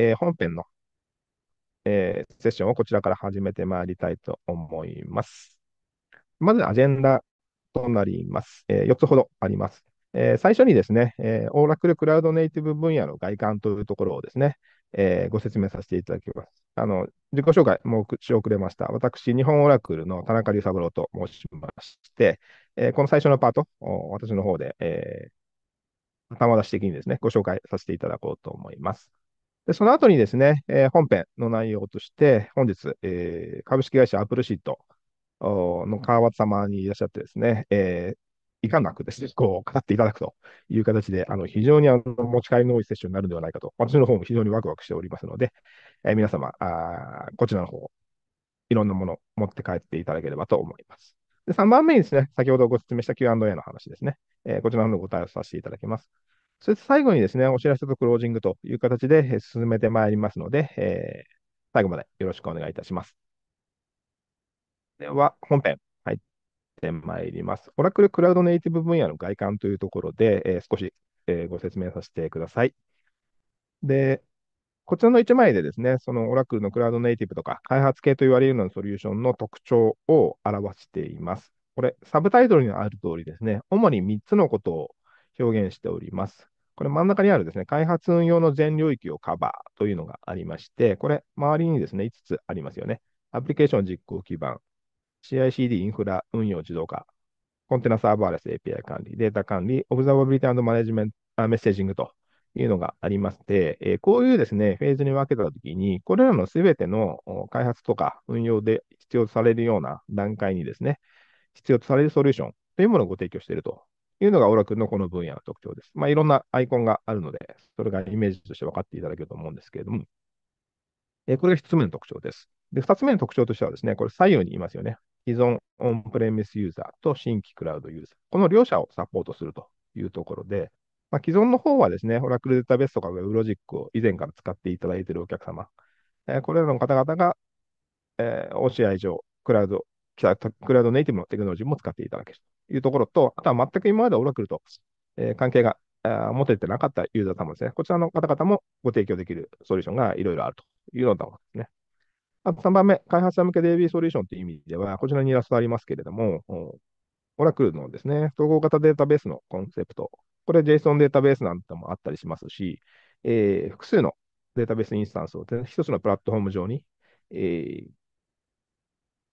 えー、本編の、えー、セッションをこちらから始めてまいりたいと思います。まず、アジェンダとなります。えー、4つほどあります。え最初にですね、えオーラクルクラウドネイティブ分野の外観というところをですね、えー、ご説明させていただきます。あの自己紹介、もし遅れました。私、日本オラクルの田中龍三郎と申しまして、えー、この最初のパート、私の方で、えー、頭出し的にですね、ご紹介させていただこうと思います。で、その後にですね、えー、本編の内容として、本日、えー、株式会社アップルシートの川端様にいらっしゃってですね、えー、いかなくですね、こう、語っていただくという形で、あの、非常にあの持ち帰りの多いセッションになるんではないかと、私の方も非常にワクワクしておりますので、えー、皆様あ、こちらの方、いろんなものを持って帰っていただければと思います。で3番目にですね、先ほどご説明した Q&A の話ですね、えー、こちらの方にご対応させていただきます。そして最後にですね、お知らせとクロージングという形で進めてまいりますので、えー、最後までよろしくお願いいたします。では、本編入ってまいります。オラクルクラウドネイティブ分野の外観というところで、えー、少し、えー、ご説明させてください。で、こちらの1枚でですね、そのオラクルのクラウドネイティブとか開発系と言われるようなソリューションの特徴を表しています。これ、サブタイトルにある通りですね、主に3つのことを表現しております。これ真ん中にあるですね、開発運用の全領域をカバーというのがありまして、これ周りにですね、5つありますよね。アプリケーション実行基盤、CICD インフラ運用自動化、コンテナサーバーレス API 管理、データ管理、オブザーバビリティマネジメント、メッセージングというのがありまして、えー、こういうですね、フェーズに分けたときに、これらのすべての開発とか運用で必要とされるような段階にですね、必要とされるソリューションというものをご提供しているというのがオラクルのこの分野の特徴です。まあ、いろんなアイコンがあるので、それがイメージとして分かっていただけると思うんですけれども、えこれが1つ目の特徴です。で、2つ目の特徴としてはですね、これ左右にいますよね。既存オンプレミスユーザーと新規クラウドユーザー。この両者をサポートするというところで、まあ、既存の方はですね、オラクルデータベースとかウェブロジックを以前から使っていただいているお客様、えこれらの方々が、えー、OCI 上、クラウド、クラウドネイティブのテクノロジーも使っていただけるいうところと、あとは全く今までオラクルと、えー、関係が持ててなかったユーザー様ですね。こちらの方々もご提供できるソリューションがいろいろあるというようなこのですね。あと3番目、開発者向け DB ソリューションという意味では、こちらにイラストありますけれども、オラクルのですね、統合型データベースのコンセプト、これ JSON データベースなんてもあったりしますし、えー、複数のデータベースインスタンスを一つのプラットフォーム上に、えー、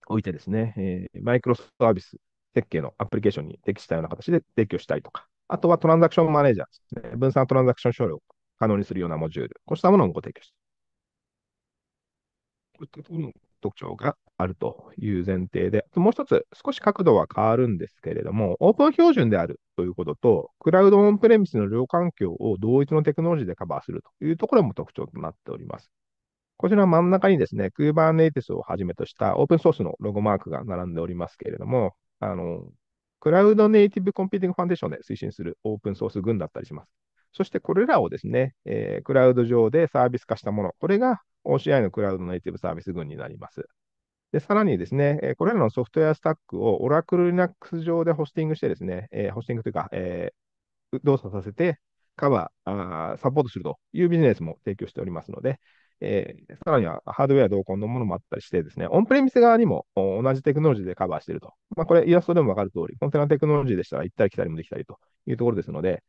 置いてですね、えー、マイクロサービス設計のアプリケーションに適したような形で提供したりとか、あとはトランザクションマネージャーですね。分散トランザクション処理を可能にするようなモジュール、こうしたものをご提供して、こういったところの特徴があるという前提で、もう一つ、少し角度は変わるんですけれども、オープン標準であるということと、クラウドオンプレミスの両環境を同一のテクノロジーでカバーするというところも特徴となっております。こちら真ん中にですね、Kubernetes をはじめとしたオープンソースのロゴマークが並んでおりますけれども、あの、クラウドネイティブコンピューティングファンデーションで推進するオープンソース群だったりします。そしてこれらをですね、えー、クラウド上でサービス化したもの、これが OCI のクラウドネイティブサービス群になります。で、さらにですね、これらのソフトウェアスタックを Oracle Linux 上でホスティングしてですね、えー、ホスティングというか、えー、動作させて、カバー、サポートするというビジネスも提供しておりますので、えー、さらにはハードウェア同梱のものもあったりしてですね、オンプレミス側にも同じテクノロジーでカバーしていると。まあ、これイラストでもわかる通り、コンテナテクノロジーでしたら行ったり来たりもできたりというところですので、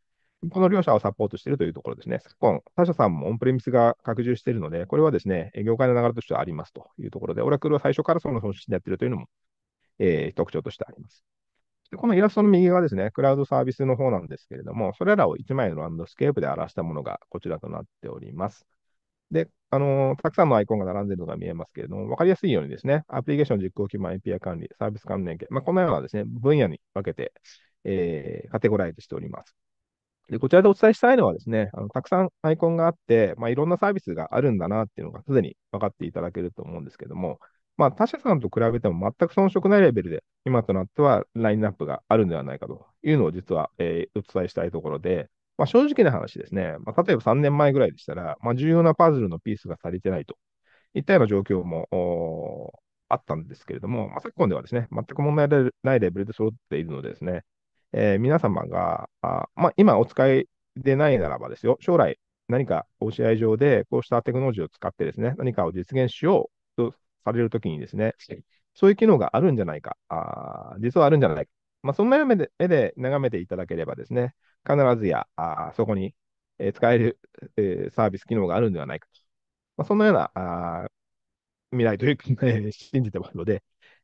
この両者をサポートしているというところですね。昨今、他社さんもオンプレミスが拡充しているので、これはですね、業界の流れとしてはありますというところで、オラクルは最初からその方針でやっているというのも、えー、特徴としてあります。このイラストの右側ですね、クラウドサービスの方なんですけれども、それらを1枚のランドスケープで表したものがこちらとなっております。で、あのー、たくさんのアイコンが並んでいるのが見えますけれども、わかりやすいようにですね、アプリケーション実行基盤、API 管理、サービス関連系、まあ、このようなですね、分野に分けて、えー、カテゴライズしております。で、こちらでお伝えしたいのはですね、あのたくさんアイコンがあって、まあ、いろんなサービスがあるんだなっていうのがすでに分かっていただけると思うんですけども、まあ、他社さんと比べても全く遜色ないレベルで、今となってはラインナップがあるんではないかというのを実は、えー、お伝えしたいところで、まあ、正直な話ですね、まあ、例えば3年前ぐらいでしたら、まあ、重要なパズルのピースが足りてないといったような状況もあったんですけれども、まあ、昨今ではですね、全く問題ないレベルで揃っているのでですね、えー、皆様が、あまあ、今お使いでないならばですよ、将来何かお試合上でこうしたテクノロジーを使ってですね、何かを実現しようとされるときにですね、そういう機能があるんじゃないか、あ実はあるんじゃないか、まあ、そんな目で目で眺めていただければですね、必ずやあそこに、えー、使える、えー、サービス機能があるんではないかと。まあ、そんなようなあ未来というか、信じてますので、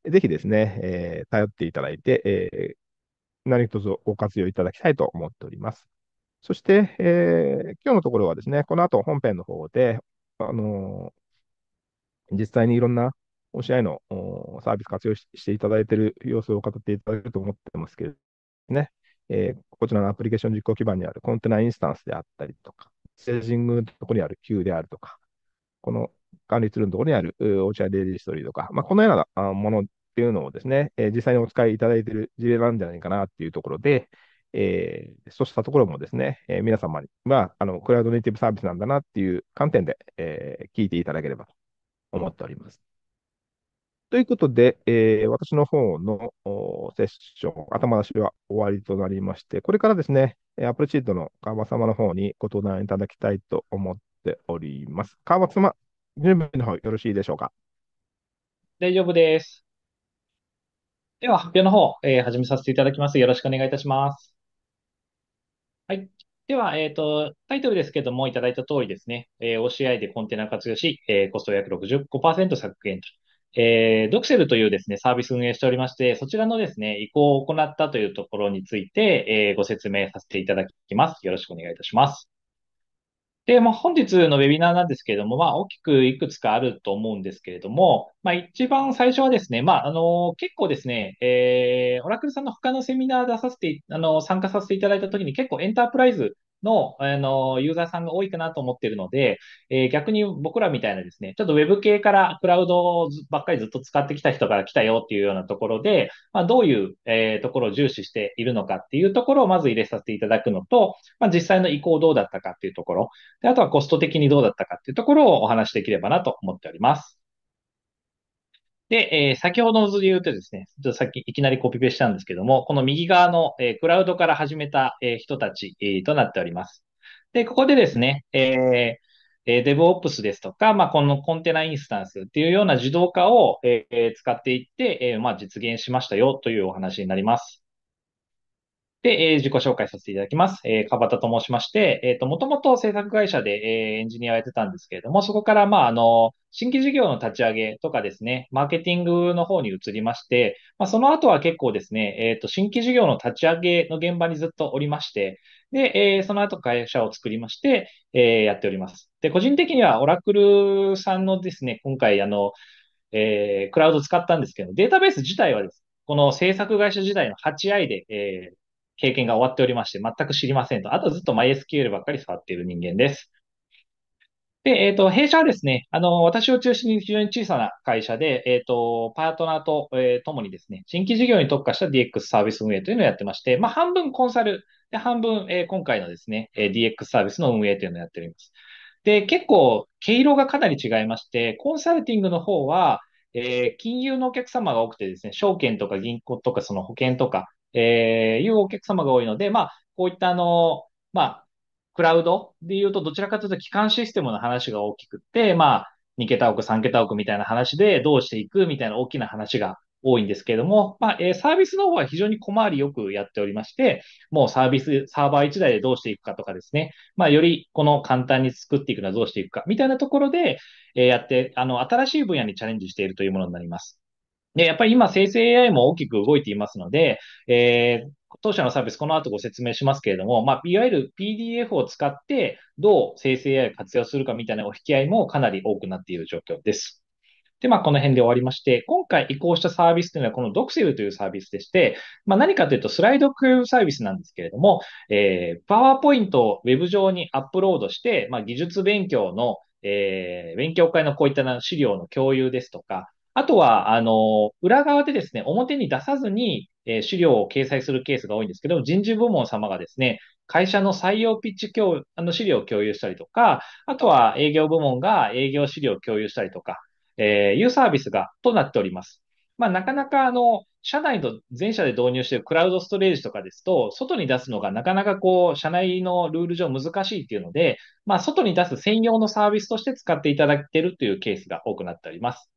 ぜひですね、えー、頼っていただいて、えー、何卒ご活用いただきたいと思っております。そして、えー、今日のところはですね、この後本編の方で、あのー、実際にいろんなお試合のサービス活用していただいている様子を語っていただけると思ってますけれどね。えー、こちらのアプリケーション実行基盤にあるコンテナインスタンスであったりとか、ステージングのところにある Q であるとか、この管理ツールのところにあるチャーレジストリーとか、まあ、このようなものっていうのをですね、えー、実際にお使いいただいている事例なんじゃないかなっていうところで、えー、そうしたところもですね、えー、皆様にはあのクラウドネイティブサービスなんだなっていう観点で、えー、聞いていただければと思っております。ということで、えー、私の方のセッション、頭出しは終わりとなりまして、これからですね、アップルチシートの川場様の方にご登壇いただきたいと思っております。川場様、準備の方よろしいでしょうか。大丈夫です。では、発表の方、えー、始めさせていただきます。よろしくお願いいたします。はい。では、えっ、ー、と、タイトルですけども、いただいた通りですね、えー、OCI でコンテナ活用し、えー、コスト約65%削減とえー、ドクセルというですね、サービス運営しておりまして、そちらのですね、移行を行ったというところについて、えー、ご説明させていただきます。よろしくお願いいたします。で、まあ、本日のウェビナーなんですけれども、まあ、大きくいくつかあると思うんですけれども、まあ、一番最初はですね、まあ、あの、結構ですね、えー、オラクルさんの他のセミナー出させて、あの、参加させていただいたときに結構エンタープライズの、あの、ユーザーさんが多いかなと思ってるので、えー、逆に僕らみたいなですね、ちょっと Web 系からクラウドばっかりずっと使ってきた人から来たよっていうようなところで、まあ、どういう、えー、ところを重視しているのかっていうところをまず入れさせていただくのと、まあ、実際の移行どうだったかっていうところで、あとはコスト的にどうだったかっていうところをお話しできればなと思っております。で、えー、先ほどの図で言うとですね、ちょっとさっきいきなりコピペしたんですけども、この右側の、えー、クラウドから始めた、えー、人たち、えー、となっております。で、ここでですね、えーえー、DevOps ですとか、まあ、このコンテナインスタンスっていうような自動化を、えー、使っていって、えーまあ、実現しましたよというお話になります。で、えー、自己紹介させていただきます。えー、かばたと申しまして、えっ、ー、と、もともと制作会社で、えー、エンジニアをやってたんですけれども、そこから、まあ、あの、新規事業の立ち上げとかですね、マーケティングの方に移りまして、まあ、その後は結構ですね、えっ、ー、と、新規事業の立ち上げの現場にずっとおりまして、で、えー、その後会社を作りまして、えー、やっております。で、個人的にはオラクルさんのですね、今回、あの、えー、クラウド使ったんですけど、データベース自体はですね、この制作会社自体の 8i で、えー、経験が終わっておりまして、全く知りませんと。あとずっと MySQL ばっかり触っている人間です。で、えっ、ー、と、弊社はですね、あの、私を中心に非常に小さな会社で、えっ、ー、と、パートナーと、えー、共にですね、新規事業に特化した DX サービス運営というのをやってまして、まあ、半分コンサル、で、半分、えー、今回のですね、えー、DX サービスの運営というのをやっております。で、結構、毛色がかなり違いまして、コンサルティングの方は、えー、金融のお客様が多くてですね、証券とか銀行とかその保険とか、えー、いうお客様が多いので、まあ、こういったあの、まあ、クラウドで言うと、どちらかというと機関システムの話が大きくって、まあ、2桁億、3桁億みたいな話でどうしていくみたいな大きな話が多いんですけれども、まあ、えー、サービスの方は非常に小回りよくやっておりまして、もうサービス、サーバー1台でどうしていくかとかですね、まあ、よりこの簡単に作っていくのはどうしていくか、みたいなところで、えー、やって、あの、新しい分野にチャレンジしているというものになります。で、やっぱり今生成 AI も大きく動いていますので、えー、当社のサービス、この後ご説明しますけれども、まあ、いわゆる PDF を使ってどう生成 AI を活用するかみたいなお引き合いもかなり多くなっている状況です。で、まあ、この辺で終わりまして、今回移行したサービスというのは、この d o セ e v というサービスでして、まあ、何かというと、スライドクサービスなんですけれども、えー、PowerPoint を Web 上にアップロードして、まあ、技術勉強の、えー、勉強会のこういった資料の共有ですとか、あとは、あの、裏側でですね、表に出さずに、えー、資料を掲載するケースが多いんですけど、人事部門様がですね、会社の採用ピッチ共あの資料を共有したりとか、あとは営業部門が営業資料を共有したりとか、えー、いうサービスが、となっております。まあ、なかなか、あの、社内の全社で導入しているクラウドストレージとかですと、外に出すのがなかなかこう、社内のルール上難しいっていうので、まあ、外に出す専用のサービスとして使っていただいているというケースが多くなっております。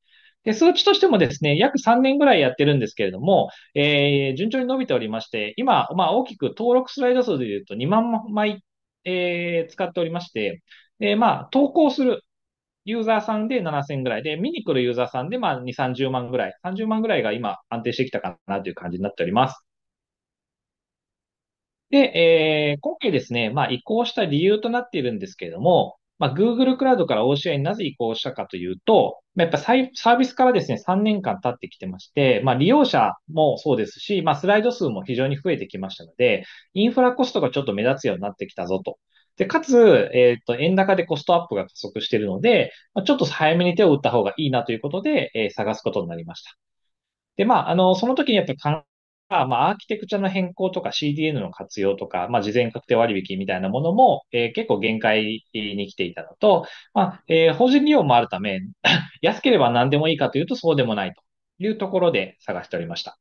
で、数値としてもですね、約3年ぐらいやってるんですけれども、えー、順調に伸びておりまして、今、まあ、大きく登録スライド数で言うと2万枚、えー、使っておりまして、で、まあ、投稿するユーザーさんで7000ぐらいで、見に来るユーザーさんで、まあ、2、30万ぐらい、30万ぐらいが今安定してきたかなという感じになっております。で、えー、今回ですね、まあ、移行した理由となっているんですけれども、まあ、Google クラウドから OCI になぜ移行したかというと、まあ、やっぱサービスからですね、3年間経ってきてまして、まあ、利用者もそうですし、まあ、スライド数も非常に増えてきましたので、インフラコストがちょっと目立つようになってきたぞと。で、かつ、えっ、ー、と、円高でコストアップが加速しているので、まあ、ちょっと早めに手を打った方がいいなということで、えー、探すことになりました。で、まあ、あの、その時にやっぱまあ、アーキテクチャの変更とか CDN の活用とか、まあ、事前確定割引みたいなものも、えー、結構限界に来ていたのと、まあ、えー、法人利用もあるため、安ければ何でもいいかというとそうでもないというところで探しておりました。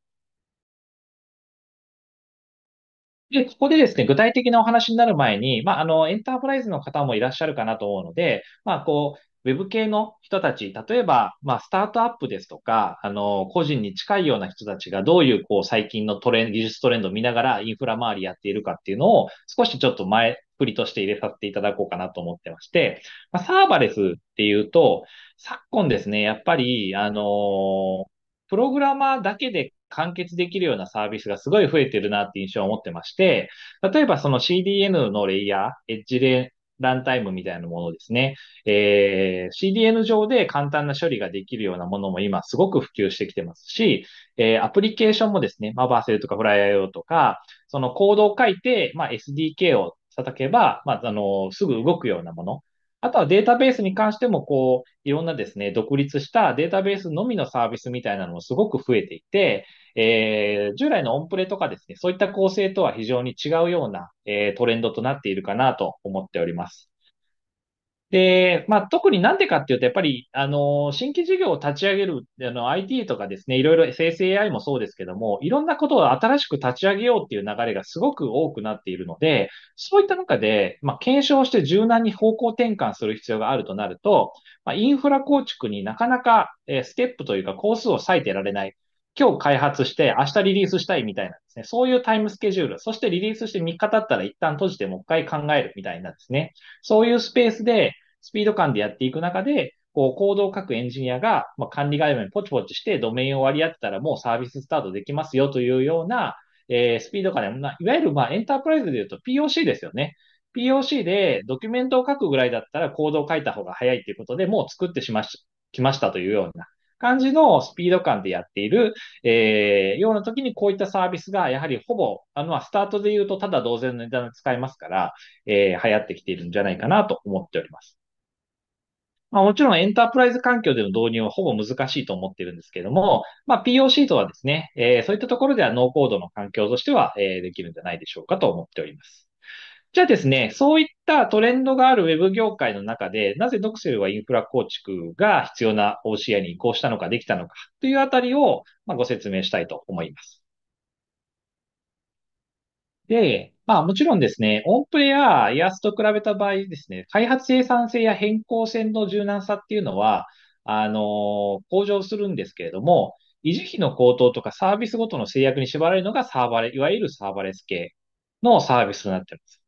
で、ここでですね、具体的なお話になる前に、まあ、あの、エンタープライズの方もいらっしゃるかなと思うので、まあ、こう、ウェブ系の人たち、例えば、まあ、スタートアップですとか、あの、個人に近いような人たちがどういう、こう、最近のトレンド、技術トレンドを見ながらインフラ周りやっているかっていうのを、少しちょっと前振りとして入れさせていただこうかなと思ってまして、まあ、サーバレスっていうと、昨今ですね、やっぱり、あの、プログラマーだけで完結できるようなサービスがすごい増えてるなって印象を持ってまして、例えばその CDN のレイヤー、エッジで、ランタイムみたいなものですね。えー、CDN 上で簡単な処理ができるようなものも今すごく普及してきてますし、えー、アプリケーションもですね、まあ、バーセルとかフライア用とか、そのコードを書いて、まあ、SDK を叩けば、まあ、あの、すぐ動くようなもの。あとはデータベースに関しても、こう、いろんなですね、独立したデータベースのみのサービスみたいなのもすごく増えていて、えー、従来のオンプレとかですね、そういった構成とは非常に違うような、えー、トレンドとなっているかなと思っております。で、まあ、特になんでかっていうと、やっぱり、あの、新規事業を立ち上げる、あの、IT とかですね、いろいろ生成 AI もそうですけども、いろんなことを新しく立ち上げようっていう流れがすごく多くなっているので、そういった中で、まあ、検証して柔軟に方向転換する必要があるとなると、まあ、インフラ構築になかなか、えステップというか、工数を割いてられない。今日開発して、明日リリースしたいみたいなですね。そういうタイムスケジュール。そしてリリースして3日経ったら一旦閉じてもう一回考えるみたいなですね。そういうスペースで、スピード感でやっていく中で、こう、コードを書くエンジニアが、まあ、管理概面にポチポチして、ドメインを割り当てたらもうサービススタートできますよというような、えー、スピード感で、まあ、いわゆる、まあ、エンタープライズで言うと POC ですよね。POC でドキュメントを書くぐらいだったらコードを書いた方が早いということで、もう作ってしまし、きましたというような、感じのスピード感でやっている、えー、ような時にこういったサービスがやはりほぼ、あの、スタートで言うとただ同然の値段で使えますから、えー、流行ってきているんじゃないかなと思っております。まあ、もちろんエンタープライズ環境での導入はほぼ難しいと思っているんですけれども、まあ、POC とはですね、えー、そういったところではノーコードの環境としては、えー、できるんじゃないでしょうかと思っております。じゃあですね、そういったトレンドがあるウェブ業界の中で、なぜドクセルはインフラ構築が必要な OCI に移行したのか、できたのかというあたりを、まあ、ご説明したいと思います。で、まあもちろんですね、オンプレやイアスと比べた場合ですね、開発生産性や変更性の柔軟さっていうのは、あの、向上するんですけれども、維持費の高騰とかサービスごとの制約に縛られるのがサーバレ、いわゆるサーバレス系のサービスとなっています。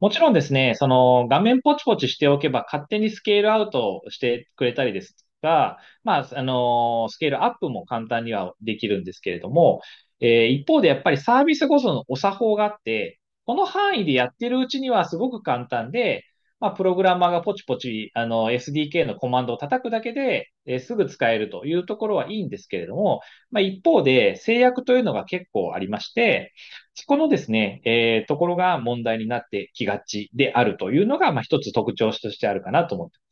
もちろんですね、その画面ポチポチしておけば勝手にスケールアウトしてくれたりですが、まあ、あの、スケールアップも簡単にはできるんですけれども、えー、一方でやっぱりサービスごとのお作法があって、この範囲でやってるうちにはすごく簡単で、まあ、プログラマーがポチポチ、あの、SDK のコマンドを叩くだけで、えすぐ使えるというところはいいんですけれども、まあ、一方で制約というのが結構ありまして、そこのですね、えー、ところが問題になってきがちであるというのが、まあ、一つ特徴としてあるかなと思ってます。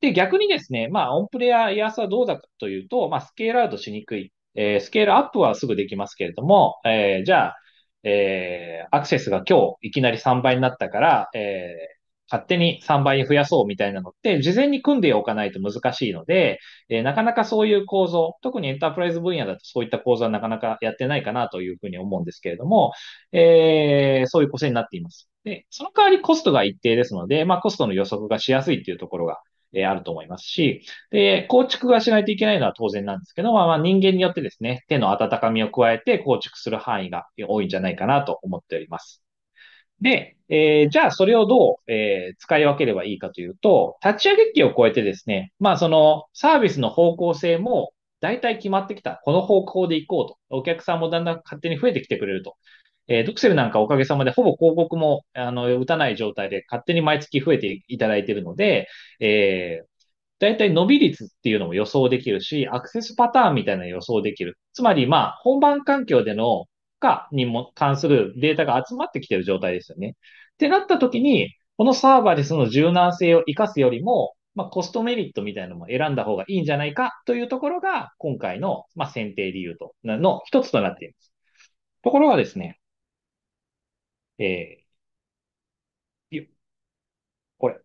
で、逆にですね、まあ、オンプレイヤースはどうだかというと、まあ、スケールアウトしにくい。えー、スケールアップはすぐできますけれども、えー、じゃあ、えー、アクセスが今日いきなり3倍になったから、えー、勝手に3倍に増やそうみたいなのって、事前に組んでおかないと難しいので、えー、なかなかそういう構造、特にエンタープライズ分野だとそういった構造はなかなかやってないかなというふうに思うんですけれども、えー、そういう構成になっています。で、その代わりコストが一定ですので、まあコストの予測がしやすいっていうところが、えー、あると思いますし、で、構築がしないといけないのは当然なんですけど、まあ人間によってですね、手の温かみを加えて構築する範囲が多いんじゃないかなと思っております。で、えー、じゃあそれをどう、えー、使い分ければいいかというと、立ち上げ期を超えてですね、まあそのサービスの方向性も大体決まってきた。この方向で行こうと。お客さんもだんだん勝手に増えてきてくれると。えー、ドクセルなんかおかげさまでほぼ広告も、あの、打たない状態で勝手に毎月増えていただいているので、えー、大体伸び率っていうのも予想できるし、アクセスパターンみたいな予想できる。つまり、まあ、本番環境での化にも関するデータが集まってきてる状態ですよね。ってなった時に、このサーバーでその柔軟性を活かすよりも、まあ、コストメリットみたいなのも選んだ方がいいんじゃないかというところが、今回の、まあ、選定理由と、の一つとなっています。ところがですね、えー、これ、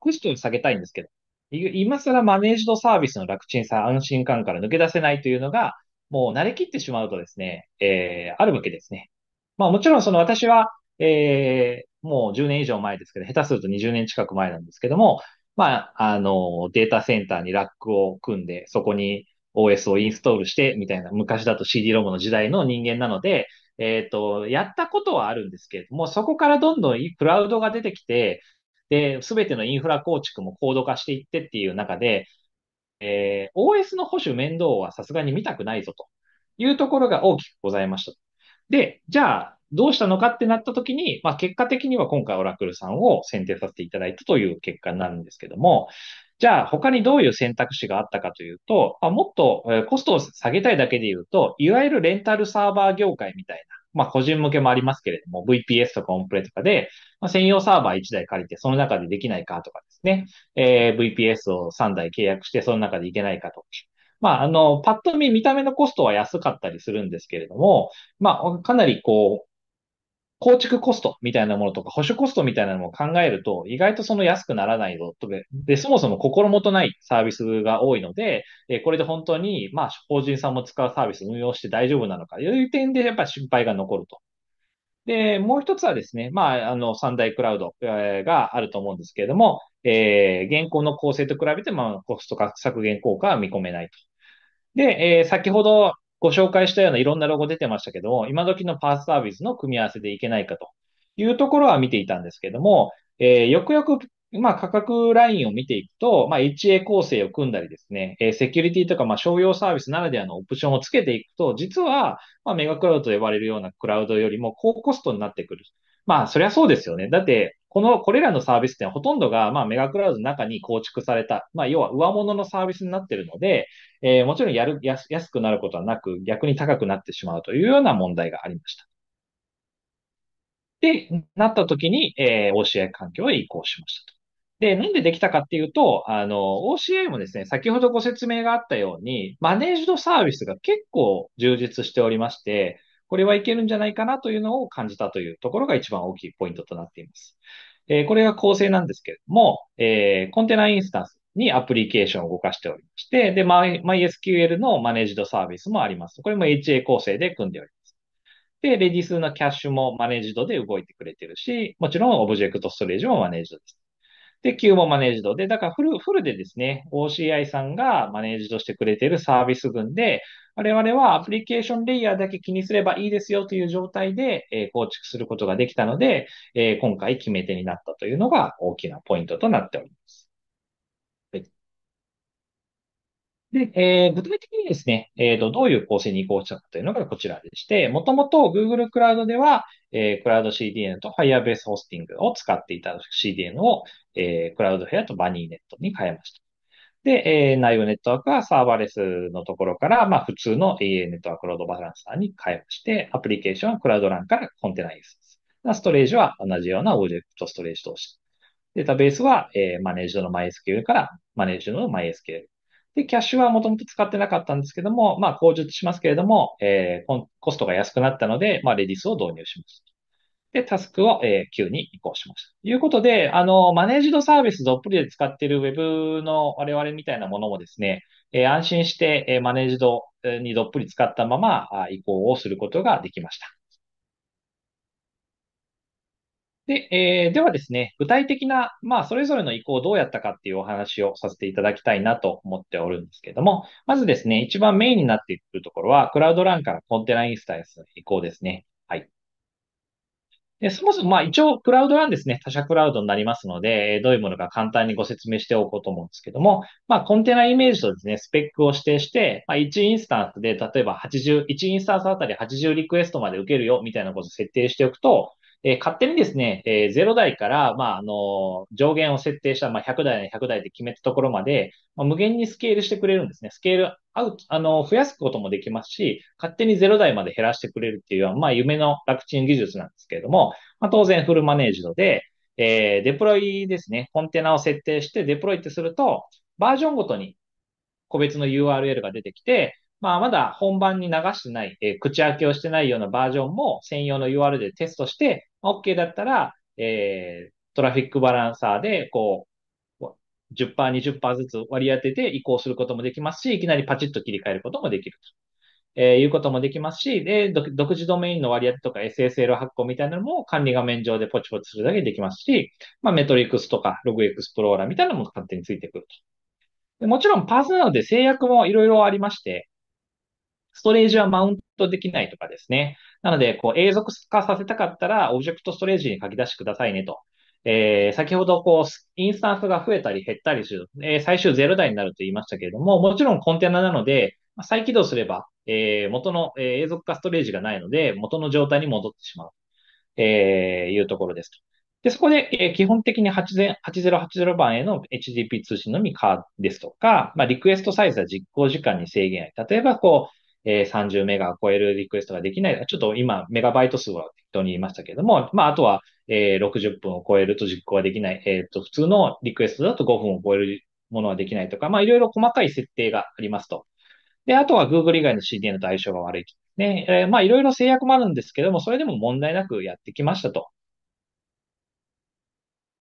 コストを下げたいんですけど、今更マネージドサービスの楽チンさ、安心感から抜け出せないというのが、もう慣れきってしまうとですね、えー、あるわけですね。まあもちろんその私は、えー、もう10年以上前ですけど、下手すると20年近く前なんですけども、まあ、あの、データセンターにラックを組んで、そこに OS をインストールして、みたいな、昔だと c d ロ o の時代の人間なので、えっ、ー、と、やったことはあるんですけれども、そこからどんどんクラウドが出てきて、で、すべてのインフラ構築も高度化していってっていう中で、えー、OS の保守面倒はさすがに見たくないぞというところが大きくございました。で、じゃあ、どうしたのかってなった時に、まあ、結果的には今回オラクルさんを選定させていただいたという結果になるんですけども、じゃあ他にどういう選択肢があったかというと、まあ、もっとコストを下げたいだけで言うと、いわゆるレンタルサーバー業界みたいなまあ、個人向けもありますけれども、VPS とかオンプレとかで、まあ、専用サーバー1台借りて、その中でできないかとかですね、えー、VPS を3台契約して、その中でいけないかとか、まあ、あの、パッと見、見た目のコストは安かったりするんですけれども、まあ、かなりこう、構築コストみたいなものとか、保守コストみたいなのも考えると、意外とその安くならないぞとで、で、そもそも心もとないサービスが多いので、えこれで本当に、まあ、法人さんも使うサービス運用して大丈夫なのか、という点でやっぱり心配が残ると。で、もう一つはですね、まあ、あの、三大クラウド、えがあると思うんですけれども、えー、現行の構成と比べて、まあ、コスト削減効果は見込めないと。で、えー、先ほどご紹介したようないろんなロゴ出てましたけど、今時のパースサービスの組み合わせでいけないかというところは見ていたんですけども、えー、よくよくまあ、価格ラインを見ていくと、まあ、HA 構成を組んだりですね、えー、セキュリティとか、まあ、商用サービスならではのオプションをつけていくと、実は、まあ、メガクラウドと呼ばれるようなクラウドよりも高コストになってくる。まあ、そりゃそうですよね。だって、この、これらのサービスってほとんどが、まあ、メガクラウドの中に構築された、まあ、要は上物のサービスになっているので、えー、もちろんやるや、安くなることはなく、逆に高くなってしまうというような問題がありました。で、なった時に、えー、OCI 環境へ移行しましたと。で、なんでできたかっていうと、あの、OCI もですね、先ほどご説明があったように、マネージドサービスが結構充実しておりまして、これはいけるんじゃないかなというのを感じたというところが一番大きいポイントとなっています。えー、これが構成なんですけれども、えー、コンテナインスタンスにアプリケーションを動かしておりまして、で、MySQL のマネージドサービスもあります。これも HA 構成で組んでおります。で、レディスのキャッシュもマネージドで動いてくれてるし、もちろんオブジェクトストレージもマネージドです。で、Q もマネージドで、だからフル、フルでですね、OCI さんがマネージドしてくれているサービス群で、我々はアプリケーションレイヤーだけ気にすればいいですよという状態で、えー、構築することができたので、えー、今回決め手になったというのが大きなポイントとなっております。で、えー、具体的にですね、えーと、どういう構成に移行したかというのがこちらでして、もともと Google クラウドでは、えー、クラウド CDN と Firebase ホスティングを使っていた CDN を、えー、クラウドフェアとバニーネットに変えました。で、えー、内容ネットワークはサーバーレスのところから、まあ、普通の AA ネットワークロードバランサーに変えまして、アプリケーションはクラウドランからコンテナインス。ストレージは同じようなオブジェクトストレージ同士。データベースは、えー、マネージドの MySQL からマネージドの MySQL。で、キャッシュはもともと使ってなかったんですけども、まあ、口述しますけれども、えー、コストが安くなったので、まあ、レディスを導入します。で、タスクを、えー、に移行しました。ということで、あの、マネージドサービスどっぷりで使っている Web の我々みたいなものもですね、えー、安心して、えー、マネージドにどっぷり使ったまま移行をすることができました。で、えー、ではですね、具体的な、まあ、それぞれの移行をどうやったかっていうお話をさせていただきたいなと思っておるんですけども、まずですね、一番メインになっているところは、クラウドランからコンテナインスタンス移行ですね。はい。でそもそも、まあ、一応、クラウドランですね、他社クラウドになりますので、どういうものか簡単にご説明しておこうと思うんですけども、まあ、コンテナイメージとですね、スペックを指定して、まあ、1インスタンスで、例えば80、1インスタンスあたり80リクエストまで受けるよ、みたいなことを設定しておくと、えー、勝手にですね、えー、0台から、まあ、あの、上限を設定した、まあ、100台、100台で決めたところまで、まあ、無限にスケールしてくれるんですね。スケールアウト、あの、増やすこともできますし、勝手に0台まで減らしてくれるっていうのは、まあ、夢の楽チン技術なんですけれども、まあ、当然フルマネージドで、えー、デプロイですね、コンテナを設定してデプロイってすると、バージョンごとに個別の URL が出てきて、まあ、まだ本番に流してない、えー、口開けをしてないようなバージョンも専用の u r でテストして、OK だったら、えー、トラフィックバランサーで、こう、10%、20%ずつ割り当てて移行することもできますし、いきなりパチッと切り替えることもできると、えー、いうこともできますし、で、独自ドメインの割り当てとか SSL 発行みたいなのも管理画面上でポチポチするだけできますし、まあ、メトリックスとかログエクスプローラーみたいなのも勝手についてくると。もちろんパーソナルで制約もいろいろありまして、ストレージはマウントできないとかですね。なので、こう、永続化させたかったら、オブジェクトストレージに書き出してくださいねと。えー、先ほど、こう、インスタンスが増えたり減ったりする、えー、最終0台になると言いましたけれども、もちろんコンテナなので、再起動すれば、えー、元の、えー、永続化ストレージがないので、元の状態に戻ってしまう、えー、いうところですと。で、そこで、えー、基本的に8080番への HTTP 通信のみカーですとか、まあ、リクエストサイズは実行時間に制限例えば、こう、えー、30メガを超えるリクエストができない。ちょっと今、メガバイト数は適当に言いましたけれども、まあ、あとは、えー、60分を超えると実行はできない。えっ、ー、と、普通のリクエストだと5分を超えるものはできないとか、まあ、いろいろ細かい設定がありますと。で、あとは Google 以外の CDN と相性が悪い。ね、えー、まあ、いろいろ制約もあるんですけども、それでも問題なくやってきましたと。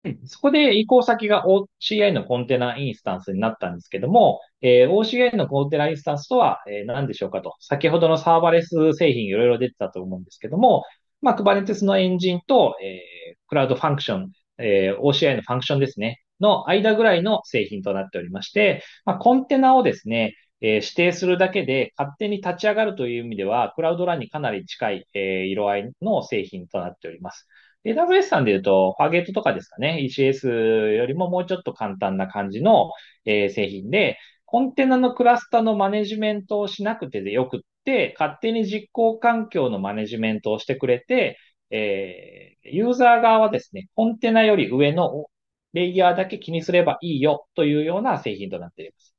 うん、そこで移行先が OCI のコンテナインスタンスになったんですけども、えー、OCI のコンテナインスタンスとは、え何でしょうかと。先ほどのサーバレス製品いろいろ出てたと思うんですけども、まあ、Kubernetes のエンジンと、えクラウドファンクション、えー、OCI のファンクションですね、の間ぐらいの製品となっておりまして、まあ、コンテナをですね、え指定するだけで勝手に立ち上がるという意味では、クラウドランにかなり近い、え色合いの製品となっております。AWS さんで言うと、ファゲットとかですかね、ECS よりももうちょっと簡単な感じの、えー、製品で、コンテナのクラスターのマネジメントをしなくてでよくって、勝手に実行環境のマネジメントをしてくれて、えー、ユーザー側はですね、コンテナより上のレイヤーだけ気にすればいいよというような製品となっています。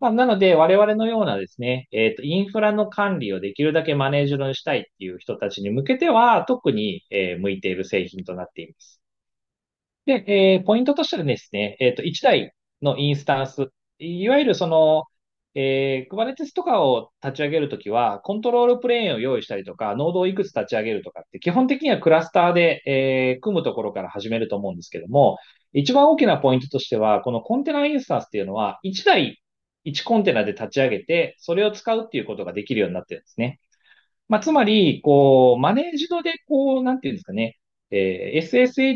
まあ、なので、我々のようなですね、えっ、と、インフラの管理をできるだけマネージャーにしたいっていう人たちに向けては、特に、えー、向いている製品となっています。で、えー、ポイントとしてはですね、えっ、と、1台のインスタンス、いわゆるその、えー、Kubernetes とかを立ち上げるときは、コントロールプレーンを用意したりとか、ノードをいくつ立ち上げるとかって、基本的にはクラスターで、えー、組むところから始めると思うんですけども、一番大きなポイントとしては、このコンテナインスタンスっていうのは、1台1コンテナで立ち上げて、それを使うっていうことができるようになってるんですね。まあ、つまり、こう、マネージドで、こう、なんていうんですかね、えー、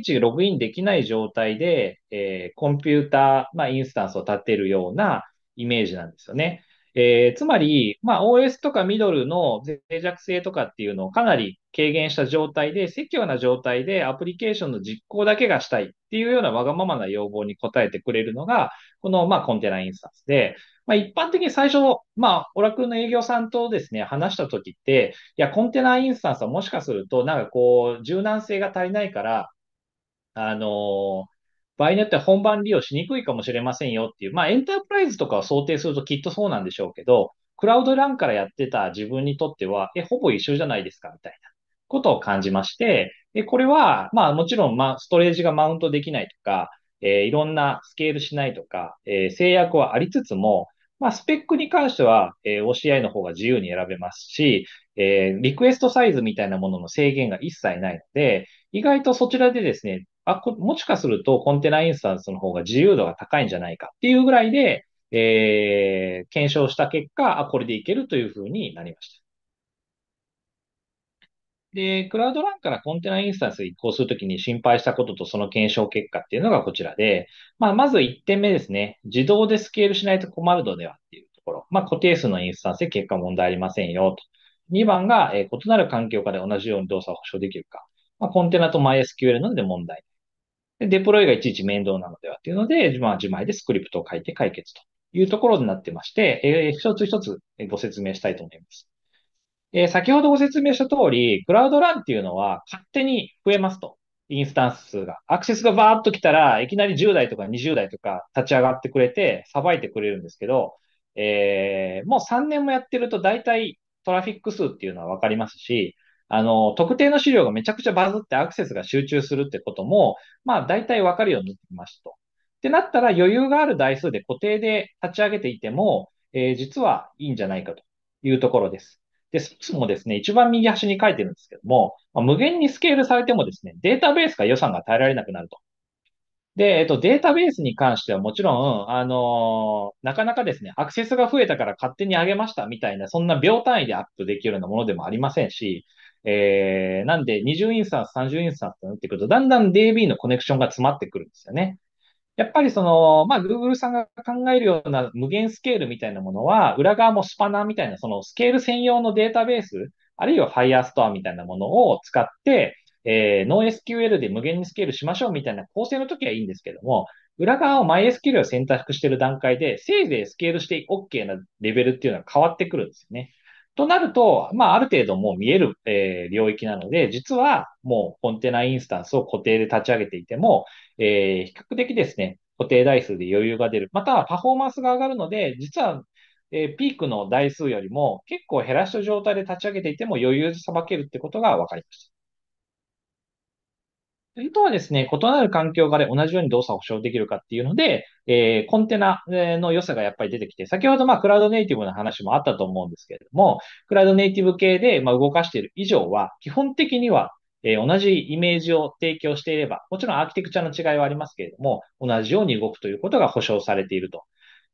SSH ログインできない状態で、えー、コンピューター、まあ、インスタンスを立てるようなイメージなんですよね。えー、つまり、まあ、OS とかミドルの脆弱性とかっていうのをかなり軽減した状態で、セキュアな状態でアプリケーションの実行だけがしたいっていうようなわがままな要望に応えてくれるのが、この、まあ、コンテナインスタンスで、まあ、一般的に最初、まあ、オラクルの営業さんとですね、話した時って、いや、コンテナインスタンスはもしかすると、なんかこう、柔軟性が足りないから、あのー場合によっては本番利用しにくいかもしれませんよっていう、まあエンタープライズとかを想定するときっとそうなんでしょうけど、クラウドランからやってた自分にとっては、え、ほぼ一緒じゃないですかみたいなことを感じまして、え、これは、まあもちろん、まあストレージがマウントできないとか、えー、いろんなスケールしないとか、えー、制約はありつつも、まあ、スペックに関しては、えー、OCI の方が自由に選べますし、えー、リクエストサイズみたいなものの制限が一切ないので、意外とそちらでですね、あ、もしかするとコンテナインスタンスの方が自由度が高いんじゃないかっていうぐらいで、えー、検証した結果、あ、これでいけるというふうになりました。で、クラウドランからコンテナインスタンス移行するときに心配したこととその検証結果っていうのがこちらで、まあ、まず1点目ですね。自動でスケールしないと困るのではっていうところ。まあ、固定数のインスタンスで結果問題ありませんよと。2番が、えー、異なる環境下で同じように動作を保証できるか。まあ、コンテナと MySQL なので問題。デプロイがいちいち面倒なのではっていうので、まあ、自前でスクリプトを書いて解決というところになってまして、えー、一つ一つご説明したいと思います。えー、先ほどご説明した通り、クラウドランっていうのは勝手に増えますと。インスタンス数が。アクセスがバーっと来たら、いきなり10台とか20台とか立ち上がってくれて、さばいてくれるんですけど、えー、もう3年もやってると大体トラフィック数っていうのはわかりますし、あの、特定の資料がめちゃくちゃバズってアクセスが集中するってことも、まあ大体わかるようになってきましたと。ってなったら余裕がある台数で固定で立ち上げていても、えー、実はいいんじゃないかというところです。で、スプスもですね、一番右端に書いてるんですけども、まあ、無限にスケールされてもですね、データベースが予算が耐えられなくなると。で、えっと、データベースに関してはもちろん、あのー、なかなかですね、アクセスが増えたから勝手に上げましたみたいな、そんな秒単位でアップできるようなものでもありませんし、えー、なんで、20インスタンス、30インスタンスとなってくると、だんだん DB のコネクションが詰まってくるんですよね。やっぱりその、まあ、Google さんが考えるような無限スケールみたいなものは、裏側もスパナーみたいな、そのスケール専用のデータベース、あるいは Firestore みたいなものを使って、えー、NoSQL で無限にスケールしましょうみたいな構成の時はいいんですけども、裏側を MySQL を選択している段階で、せいぜいスケールして OK なレベルっていうのは変わってくるんですよね。となると、まあ、ある程度もう見える、えー、領域なので、実はもうコンテナインスタンスを固定で立ち上げていても、えー、比較的ですね、固定台数で余裕が出る。またはパフォーマンスが上がるので、実は、えー、ピークの台数よりも結構減らした状態で立ち上げていても余裕で裁けるってことが分かりました。意図はですね、異なる環境下で同じように動作を保証できるかっていうので、えー、コンテナの良さがやっぱり出てきて、先ほどまあクラウドネイティブの話もあったと思うんですけれども、クラウドネイティブ系でまあ動かしている以上は、基本的には、えー、同じイメージを提供していれば、もちろんアーキテクチャの違いはありますけれども、同じように動くということが保証されていると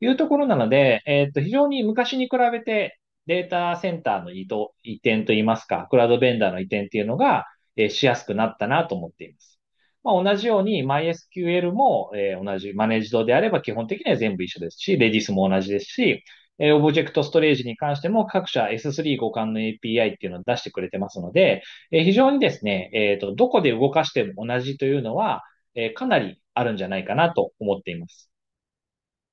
いうところなので、えー、っと、非常に昔に比べてデータセンターの移動移転といいますか、クラウドベンダーの移転っていうのが、えしやすくなったなと思っています。まあ、同じように MySQL も、え同じマネージドであれば基本的には全部一緒ですし、Redis も同じですし、えオブジェクトストレージに関しても各社 S3 互換の API っていうのを出してくれてますので、え非常にですね、えっ、と、どこで動かしても同じというのは、えかなりあるんじゃないかなと思っています。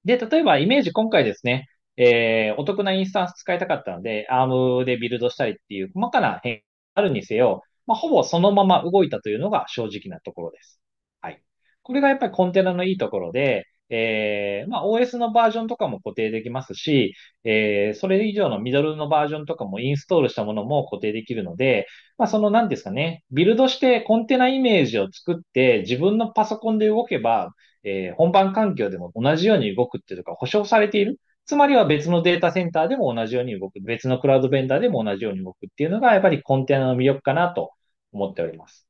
で、例えばイメージ今回ですね、えー、お得なインスタンス使いたかったので、ARM でビルドしたりっていう細かな変化あるにせよ、まあ、ほぼそのまま動いたというのが正直なところです。はい。これがやっぱりコンテナのいいところで、えー、まあ、OS のバージョンとかも固定できますし、えー、それ以上のミドルのバージョンとかもインストールしたものも固定できるので、まあ、その何ですかね、ビルドしてコンテナイメージを作って自分のパソコンで動けば、えー、本番環境でも同じように動くっていうとか保証されているつまりは別のデータセンターでも同じように動く、別のクラウドベンダーでも同じように動くっていうのが、やっぱりコンテナの魅力かなと思っております。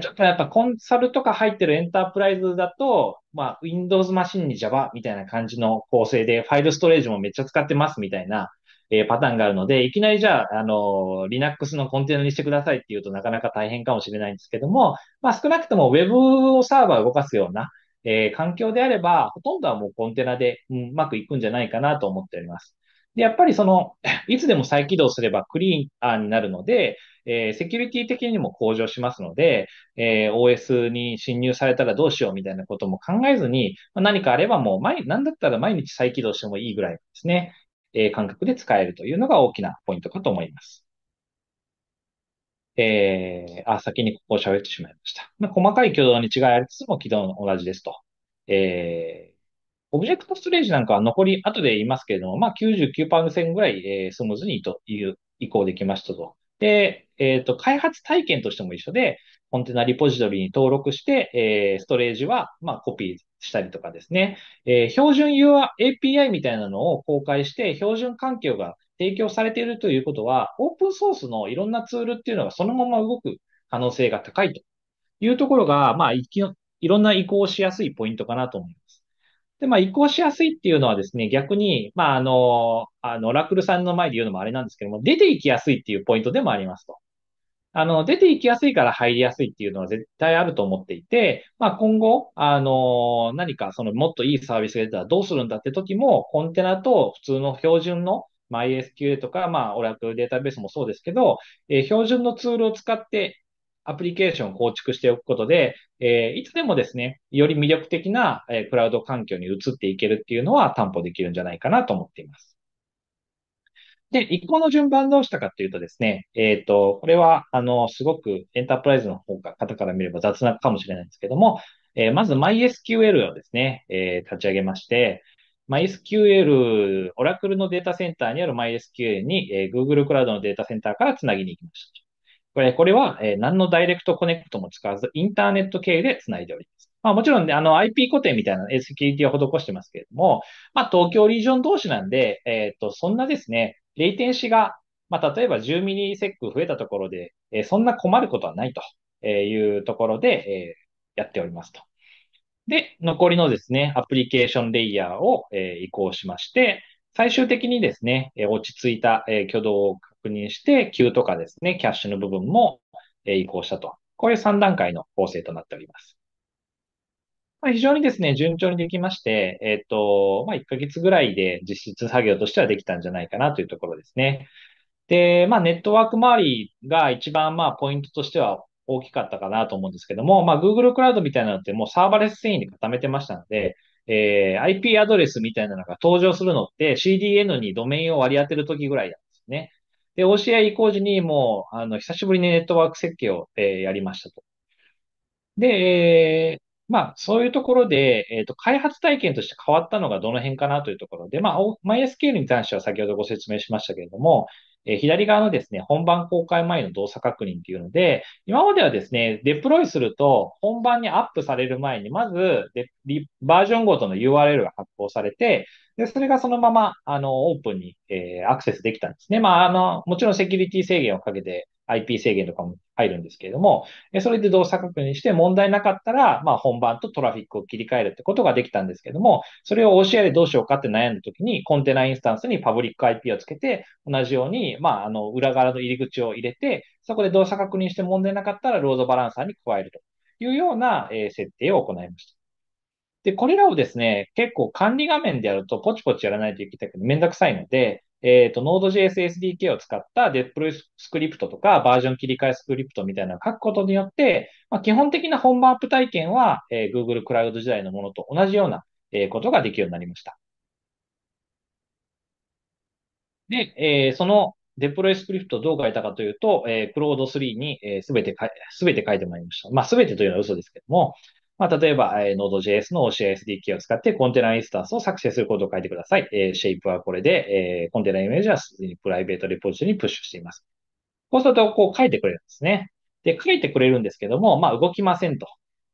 ちょっとやっぱコンサルとか入ってるエンタープライズだと、まあ Windows マシンに Java みたいな感じの構成で、ファイルストレージもめっちゃ使ってますみたいな、えー、パターンがあるので、いきなりじゃあ、あの、Linux のコンテナにしてくださいっていうとなかなか大変かもしれないんですけども、まあ少なくとも Web をサーバー動かすような、えー、環境であれば、ほとんどはもうコンテナで、うん、うまくいくんじゃないかなと思っております。で、やっぱりその、いつでも再起動すればクリーンになるので、えー、セキュリティ的にも向上しますので、えー、OS に侵入されたらどうしようみたいなことも考えずに、まあ、何かあればもう毎、なんだったら毎日再起動してもいいぐらいですね、えー、感覚で使えるというのが大きなポイントかと思います。えー、あ、先にここを喋ってしまいました。まあ、細かい挙動に違いありつつも軌道の同じですと。えー、オブジェクトストレージなんかは残り後で言いますけれども、まあ99%ぐらい、えー、スムーズにという移行できましたと。で、えっ、ー、と、開発体験としても一緒で、コンテナリポジトリに登録して、えー、ストレージは、まあ、コピーしたりとかですね、えー、標準 UI、API みたいなのを公開して、標準環境が提供されているということは、オープンソースのいろんなツールっていうのがそのまま動く可能性が高いというところが、まあ、いろんな移行しやすいポイントかなと思います。で、まあ、移行しやすいっていうのはですね、逆に、まあ、あの、あの、ラクルさんの前で言うのもあれなんですけども、出ていきやすいっていうポイントでもありますと。あの、出ていきやすいから入りやすいっていうのは絶対あると思っていて、まあ今後、あの、何かそのもっといいサービスが出たらどうするんだって時も、コンテナと普通の標準の MySQL とか、まあ、オラクデータベースもそうですけど、えー、標準のツールを使ってアプリケーションを構築しておくことで、えー、いつでもですね、より魅力的な、えー、クラウド環境に移っていけるっていうのは担保できるんじゃないかなと思っています。で、移行の順番どうしたかっていうとですね、えっ、ー、と、これは、あの、すごくエンタープライズの方か方から見れば雑なかもしれないんですけども、えまず MySQL をですね、え立ち上げまして、MySQL、オラクルのデータセンターにある MySQL に、えー、Google クラウドのデータセンターからつなぎに行きました。これこれは、えー、何のダイレクトコネクトも使わず、インターネット経由でつないでおります。まあもちろん、ね、あの IP 固定みたいな SQL ティを施してますけれども、まあ東京リージョン同士なんで、えっ、ー、と、そんなですね、レイテンシが、まあ例えば10ミリセック増えたところで、えー、そんな困ることはないというところで、えー、やっておりますと。で、残りのですね、アプリケーションレイヤーを、え移行しまして、最終的にですね、え落ち着いた、え挙動を確認して、Q とかですね、キャッシュの部分も、え移行したと。こういう3段階の構成となっております。まあ、非常にですね、順調にできまして、えっ、ー、と、まあ、1ヶ月ぐらいで実質作業としてはできたんじゃないかなというところですね。で、まあ、ネットワーク周りが一番、まあ、ポイントとしては大きかったかなと思うんですけども、まあ、Google クラウドみたいなのってもうサーバレス繊維で固めてましたので、えー、IP アドレスみたいなのが登場するのって CDN にドメインを割り当てるときぐらいなんですね。で、OCI 移行時にもう、あの、久しぶりにネットワーク設計を、えー、やりましたと。で、えー、まあ、そういうところで、えっ、ー、と、開発体験として変わったのがどの辺かなというところで、まあ、MySQL に関しては先ほどご説明しましたけれども、え左側のですね、本番公開前の動作確認っていうので、今まではですね、デプロイすると本番にアップされる前に、まずバージョンごとの URL が発行されて、で、それがそのまま、あの、オープンに、えー、アクセスできたんですね。まあ、あの、もちろんセキュリティ制限をかけて、IP 制限とかも入るんですけれども、それで動作確認して問題なかったら、まあ本番とトラフィックを切り替えるってことができたんですけども、それを OCI でどうしようかって悩んだ時に、コンテナインスタンスにパブリック IP をつけて、同じように、まああの裏側の入り口を入れて、そこで動作確認して問題なかったらロードバランサーに加えるというような、え設定を行いました。で、これらをですね、結構管理画面でやるとポチポチやらないといけないけどめんどくさいので、えっ、ー、と、Node.js SDK を使ったデプロイスクリプトとかバージョン切り替えスクリプトみたいなのを書くことによって、まあ、基本的な本番アップ体験は、えー、Google クラウド時代のものと同じような、えー、ことができるようになりました。で、えー、そのデプロイスクリプトをどう書いたかというと、えー、クロード3にすべ、えー、てすべて書いてまいりました。まあ、すべてというのは嘘ですけども、まあ、例えば、えー、Node.js の OCSDK を使ってコンテナインスタンスを作成するコードを書いてください。えー、シェイプはこれで、えー、コンテナイメージはすでにプライベートレポジトリにプッシュしています。こうすると、こう書いてくれるんですね。で、書いてくれるんですけども、まあ、動きませんと。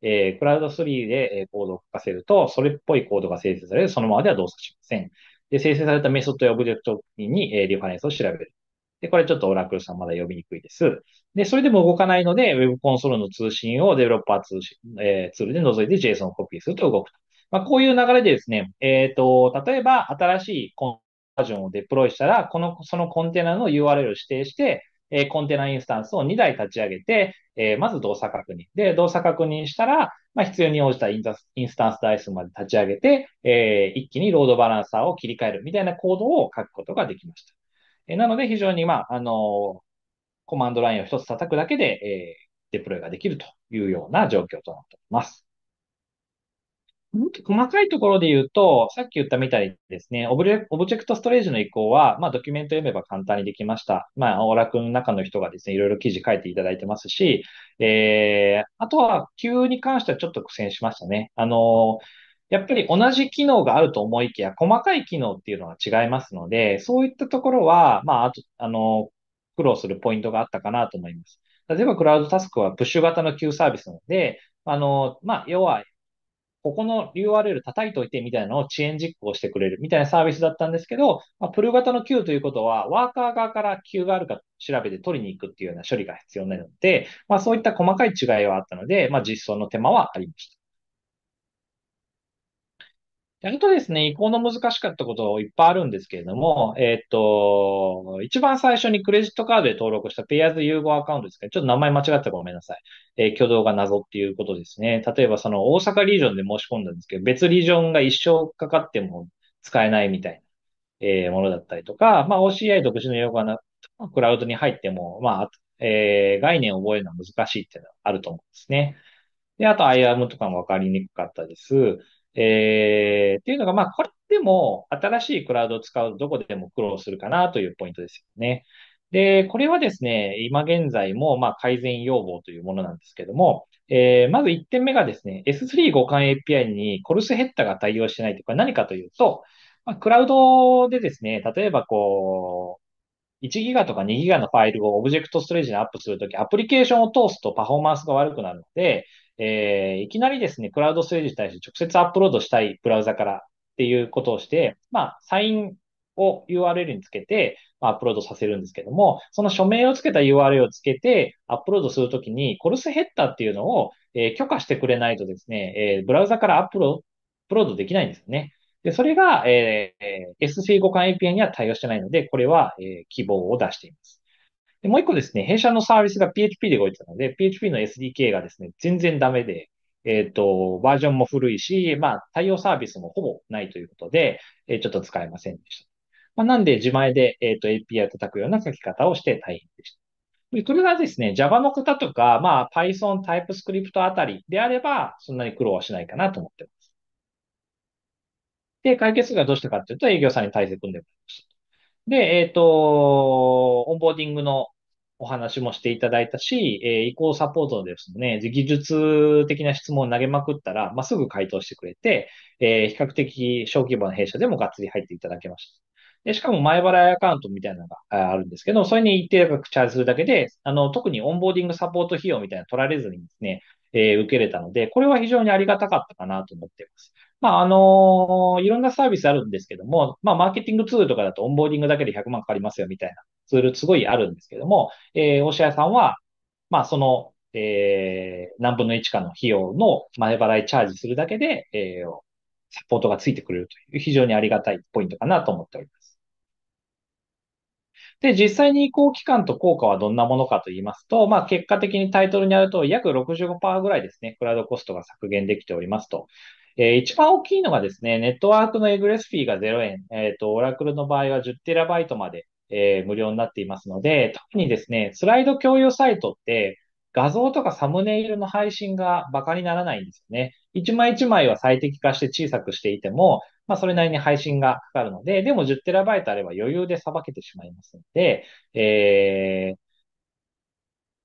えー、クラウド3で、えコードを書かせると、それっぽいコードが生成される、そのままでは動作しません。で、生成されたメソッドやオブジェクトに、えー、リファレンスを調べる。で、これちょっとオラクルさんまだ呼びにくいです。で、それでも動かないので、Web コンソールの通信をデベロッパー通信、えー、ツールで覗いて JSON をコピーすると動くと。まあ、こういう流れでですね、えっ、ー、と、例えば新しいコンバージョンをデプロイしたら、この、そのコンテナの URL を指定して、えー、コンテナインスタンスを2台立ち上げて、えー、まず動作確認。で、動作確認したら、まあ、必要に応じたインスタンス台数まで立ち上げて、えー、一気にロードバランサーを切り替えるみたいなコードを書くことができました。えなので、非常に、まあ、あの、コマンドラインを一つ叩くだけで、えデプロイができるというような状況となっております。もっと細かいところで言うと、さっき言ったみたいにですね、オブレオブジェクトストレージの移行は、まあ、ドキュメント読めば簡単にできました。まあ、オラクの中の人がですね、いろいろ記事書いていただいてますし、えー、あとは、Q に関してはちょっと苦戦しましたね。あのーやっぱり同じ機能があると思いきや、細かい機能っていうのは違いますので、そういったところは、まあ、あと、あの、苦労するポイントがあったかなと思います。例えば、クラウドタスクはプッシュ型の Q サービスなので、あの、まあ、要は、ここの URL 叩いといてみたいなのを遅延実行してくれるみたいなサービスだったんですけど、まあ、プル型の Q ということは、ワーカー側から Q があるか調べて取りに行くっていうような処理が必要なので、まあ、そういった細かい違いはあったので、まあ、実装の手間はありました。やるとですね、移行の難しかったこといっぱいあるんですけれども、えっ、ー、と、一番最初にクレジットカードで登録したペアーズ融合アカウントですね。ちょっと名前間違ってごめんなさい。えー、挙動が謎っていうことですね。例えばその大阪リージョンで申し込んだんですけど、別リージョンが一生かかっても使えないみたいな、えー、ものだったりとか、まあ OCI 独自の用語がクラウドに入っても、まあ、えー、概念を覚えるのは難しいっていうのはあると思うんですね。で、あと IAM とかもわかりにくかったです。えー、っていうのが、まあ、これでも新しいクラウドを使うとどこでも苦労するかなというポイントですよね。で、これはですね、今現在も、まあ、改善要望というものなんですけども、えー、まず1点目がですね、S3 互換 API にコルスヘッダが対応してないというこれ何かというと、まあ、クラウドでですね、例えばこう、1ギガとか2ギガのファイルをオブジェクトストレージにアップするとき、アプリケーションを通すとパフォーマンスが悪くなるので、えー、いきなりですね、クラウドステージに対して直接アップロードしたいブラウザからっていうことをして、まあ、サインを URL につけて、まあ、アップロードさせるんですけども、その署名をつけた URL をつけてアップロードするときに、コルスヘッダーっていうのを、えー、許可してくれないとですね、えー、ブラウザからアップロードできないんですよね。で、それが、えー、S3 互換 API には対応してないので、これは、えー、希望を出しています。もう一個ですね、弊社のサービスが PHP で動いてたので、PHP の SDK がですね、全然ダメで、えっ、ー、と、バージョンも古いし、まあ、対応サービスもほぼないということで、えー、ちょっと使えませんでした。まあ、なんで、自前で、えっ、ー、と、API を叩くような書き方をして大変でした。で、これがですね、Java の方とか、まあ、Python、TypeScript あたりであれば、そんなに苦労はしないかなと思ってます。で、解決がどうしたかというと、営業さんに対して組んでもらいました。で、えっ、ー、と、オンボーディングのお話もしていただいたし、えー、移行サポートですね、技術的な質問を投げまくったら、まあ、すぐ回答してくれて、えー、比較的小規模な弊社でもがっつり入っていただけました。で、しかも前払いアカウントみたいなのがあるんですけど、それに一定額チャージするだけで、あの、特にオンボーディングサポート費用みたいなの取られずにですね、えー、受けれたので、これは非常にありがたかったかなと思っています。まあ、あのいろんなサービスあるんですけども、まあ、マーケティングツールとかだとオンボーディングだけで100万かかりますよみたいなツールすごいあるんですけども、えー、おしゃさんは、まあ、その、えー、何分の1かの費用の前払いチャージするだけで、えー、サポートがついてくれるという非常にありがたいポイントかなと思っております。で、実際に移行期間と効果はどんなものかと言いますと、まあ、結果的にタイトルにあると約65%ぐらいですね、クラウドコストが削減できておりますと。えー、一番大きいのがですね、ネットワークのエグレスフィーが0円、えっ、ー、と、オラクルの場合は 10TB まで、えー、無料になっていますので、特にですね、スライド共有サイトって、画像とかサムネイルの配信がバカにならないんですよね。一枚一枚は最適化して小さくしていても、まあそれなりに配信がかかるので、でも 10TB あれば余裕でさばけてしまいますので、えー、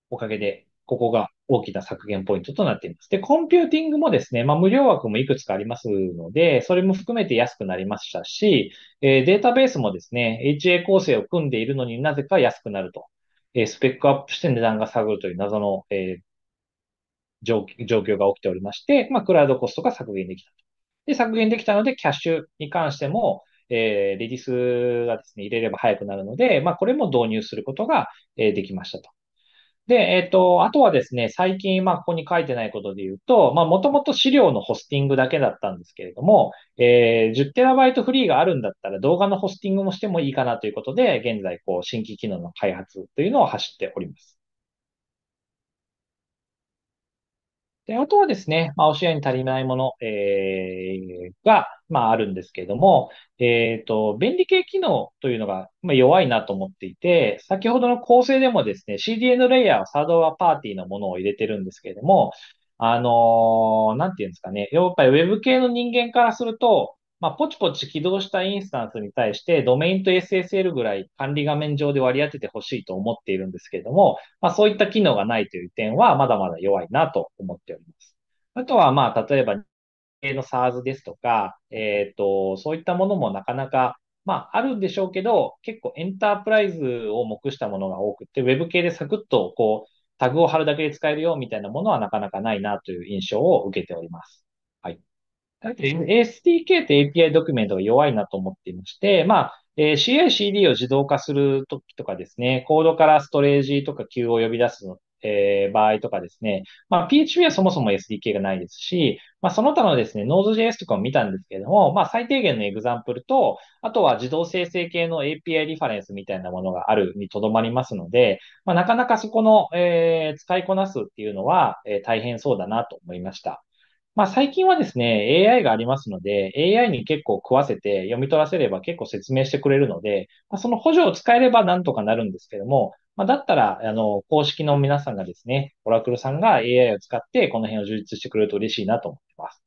おかげで、ここが大きな削減ポイントとなっています。で、コンピューティングもですね、まあ、無料枠もいくつかありますので、それも含めて安くなりましたし、えー、データベースもですね、HA 構成を組んでいるのになぜか安くなると、えー、スペックアップして値段が下がるという謎の、えー、状況が起きておりまして、まあ、クラウドコストが削減できたと。で、削減できたので、キャッシュに関しても、えー、レディスがですね、入れれば早くなるので、まあ、これも導入することが、えー、できましたと。で、えっ、と、あとはですね、最近、まあ、ここに書いてないことで言うと、まあ、もともと資料のホスティングだけだったんですけれども、えー、10TB フリーがあるんだったら動画のホスティングもしてもいいかなということで、現在、こう、新規機能の開発というのを走っております。で、あとはですね、まあ、教えに足りないもの、えー、が、まあ、あるんですけれども、えっ、と、便利系機能というのが、まあ、弱いなと思っていて、先ほどの構成でもですね、CDN レイヤーはサードはパーティーのものを入れてるんですけれども、あのー、なんていうんですかね。やっぱり Web 系の人間からすると、まあ、ポチポチ起動したインスタンスに対して、ドメインと SSL ぐらい管理画面上で割り当ててほしいと思っているんですけれども、まあ、そういった機能がないという点は、まだまだ弱いなと思っております。あとは、まあ、例えば、の SARS ですとか、えっ、ー、と、そういったものもなかなか、まあ、あるんでしょうけど、結構エンタープライズを目したものが多くて、Web 系でサクッと、こう、タグを貼るだけで使えるよみたいなものはなかなかないなという印象を受けております。SDK って API ドキュメントが弱いなと思っていまして、まあ、えー、CI、CD を自動化するときとかですね、コードからストレージとか Q を呼び出すの、えー、場合とかですね、まあ、PHP はそもそも SDK がないですし、まあ、その他のですね、Node.js とかを見たんですけれども、まあ、最低限のエグザンプルと、あとは自動生成系の API リファレンスみたいなものがあるにとどまりますので、まあ、なかなかそこの、えー、使いこなすっていうのは、えー、大変そうだなと思いました。まあ、最近はですね、AI がありますので、AI に結構食わせて読み取らせれば結構説明してくれるので、まあ、その補助を使えればなんとかなるんですけども、まあ、だったら、あの、公式の皆さんがですね、オラクルさんが AI を使ってこの辺を充実してくれると嬉しいなと思ってます。